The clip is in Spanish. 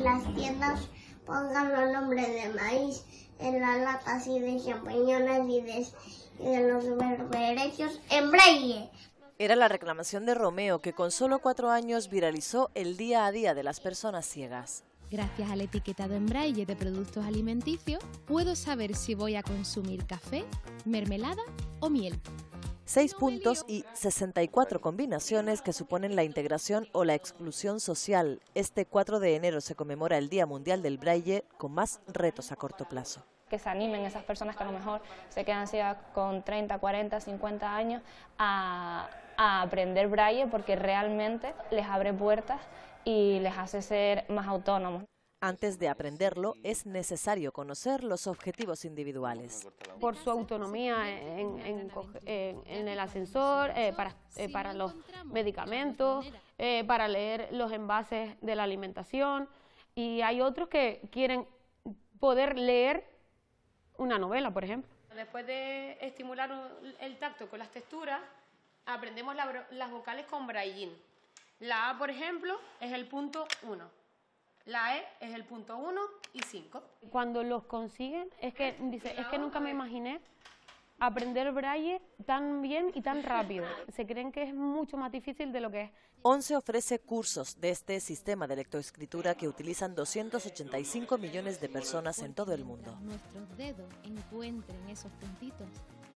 las tiendas pongan los nombres de maíz en las latas y de champiñones y de, los berberechos en braille. Era la reclamación de Romeo, que con solo cuatro años viralizó el día a día de las personas ciegas. Gracias al etiquetado en braille de productos alimenticios, puedo saber si voy a consumir café, mermelada o miel seis puntos y 64 combinaciones que suponen la integración o la exclusión social. Este 4 de enero se conmemora el Día Mundial del Braille con más retos a corto plazo que se animen esas personas que a lo mejor se quedan así con 30, 40, 50 años a, a, aprender braille porque realmente les abre puertas y les hace ser más autónomos. Antes de aprenderlo, es necesario conocer los objetivos individuales. Por su autonomía en, el ascensor, eh, eh, para, los medicamentos, eh, para leer los envases de la alimentación. Y hay otros que quieren poder leer una novela, por ejemplo. Después de estimular el tacto con las texturas, aprendemos las vocales con braillín. La A, por ejemplo, es el punto 1. La E es el punto 1 y 5. Cuando los consiguen, es que dice, es que nunca me imaginé aprender braille tan bien y tan rápido. Se creen que es mucho más difícil de lo que es. ONCE ofrece cursos de este sistema de lectoescritura que utilizan 285 millones de personas en todo el mundo. Nuestros dedos encuentren esos puntitos